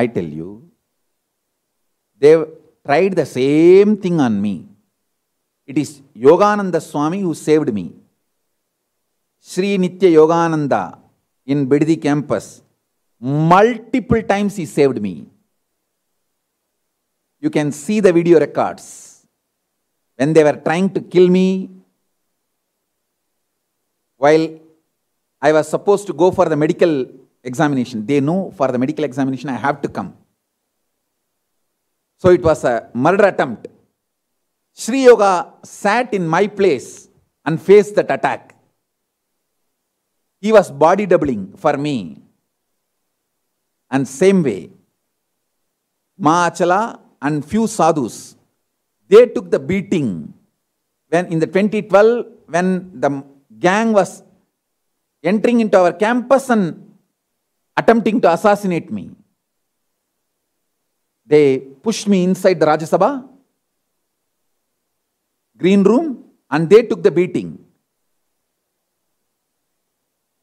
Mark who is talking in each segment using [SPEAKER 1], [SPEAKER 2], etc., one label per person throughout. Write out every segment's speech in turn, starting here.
[SPEAKER 1] I tell you, they tried the same thing on me. It is Yogananda Swami who saved me. Sri Nitya Yogananda in Biddi campus, multiple times he saved me. You can see the video records. When they were trying to kill me, while I was supposed to go for the medical examination. They know for the medical examination I have to come. So it was a murder attempt. Sri Yoga sat in my place and faced that attack. He was body doubling for me. And same way, Achala and few sadhus, they took the beating when in the 2012, when the gang was entering into our campus and attempting to assassinate me. They pushed me inside the Rajya Sabha green room and they took the beating.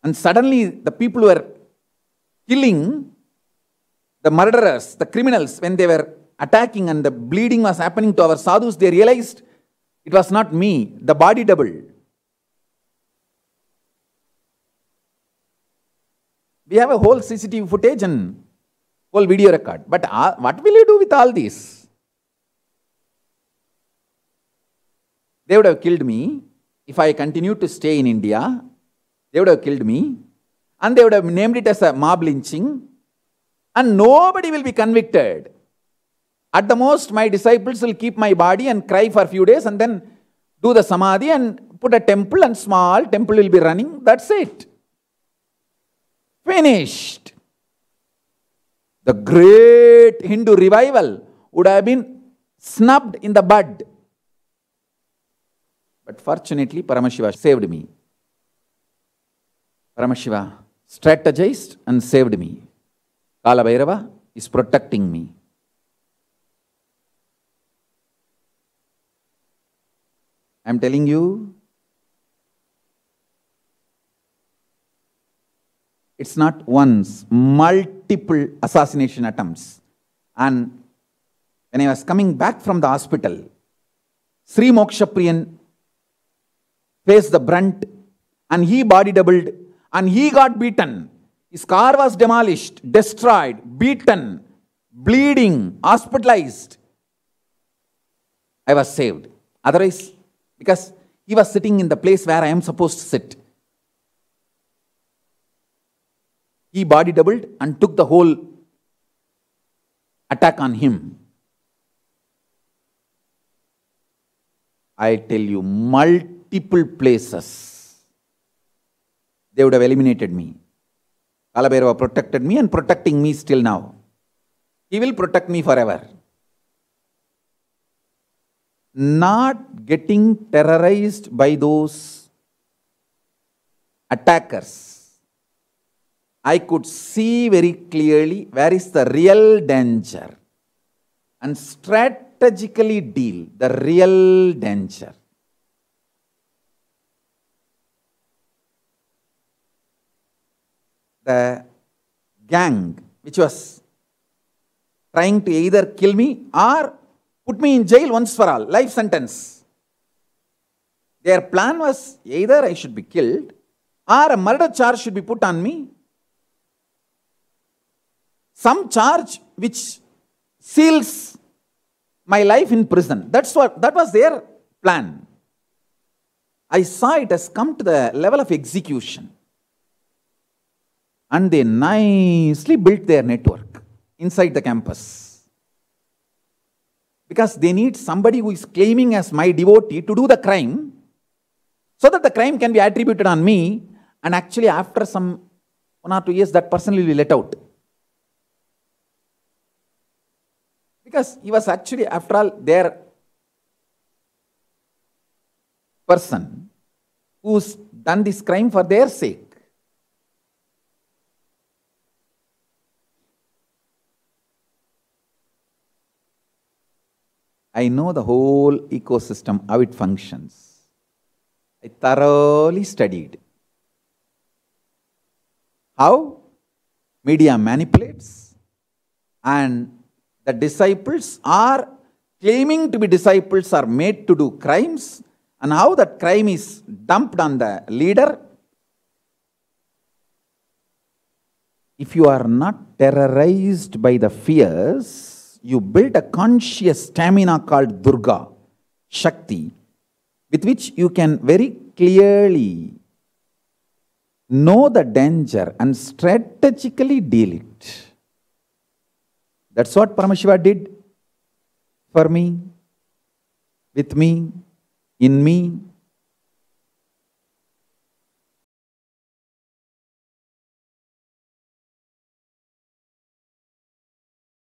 [SPEAKER 1] And suddenly the people were killing the murderers, the criminals, when they were attacking and the bleeding was happening to our sadhus, they realized it was not me, the body double. We have a whole CCTV footage and whole video record. But uh, what will you do with all this? They would have killed me. If I continued to stay in India, they would have killed me. And they would have named it as a mob lynching. And nobody will be convicted. At the most, my disciples will keep my body and cry for a few days and then do the samadhi and put a temple and small temple will be running. That's it finished. The great Hindu revival would have been snubbed in the bud. But fortunately, Paramashiva saved me. Paramashiva strategized and saved me. Kalabhairava is protecting me. I am telling you, it's not once, multiple assassination attempts. And when I was coming back from the hospital, Sri Mokshapriyan faced the brunt and he body doubled and he got beaten. His car was demolished, destroyed, beaten, bleeding, hospitalized. I was saved. Otherwise, because he was sitting in the place where I am supposed to sit. He body doubled and took the whole attack on him. I tell you, multiple places, they would have eliminated me. Kalabhairava protected me and protecting me still now. He will protect me forever. Not getting terrorized by those attackers I could see very clearly where is the real danger and strategically deal the real danger. The gang which was trying to either kill me or put me in jail once for all, life sentence. Their plan was either I should be killed or a murder charge should be put on me some charge which seals my life in prison. That's what that was their plan. I saw it has come to the level of execution. And they nicely built their network inside the campus. Because they need somebody who is claiming as my devotee to do the crime so that the crime can be attributed on me. And actually, after some one or two years, that person will be let out. Because he was actually, after all, their person who's done this crime for their sake. I know the whole ecosystem, how it functions. I thoroughly studied how media manipulates and the disciples are claiming to be disciples are made to do crimes and how that crime is dumped on the leader. If you are not terrorized by the fears, you build a conscious stamina called Durga, Shakti, with which you can very clearly know the danger and strategically deal it. That's what Paramashiva did for me, with me, in me,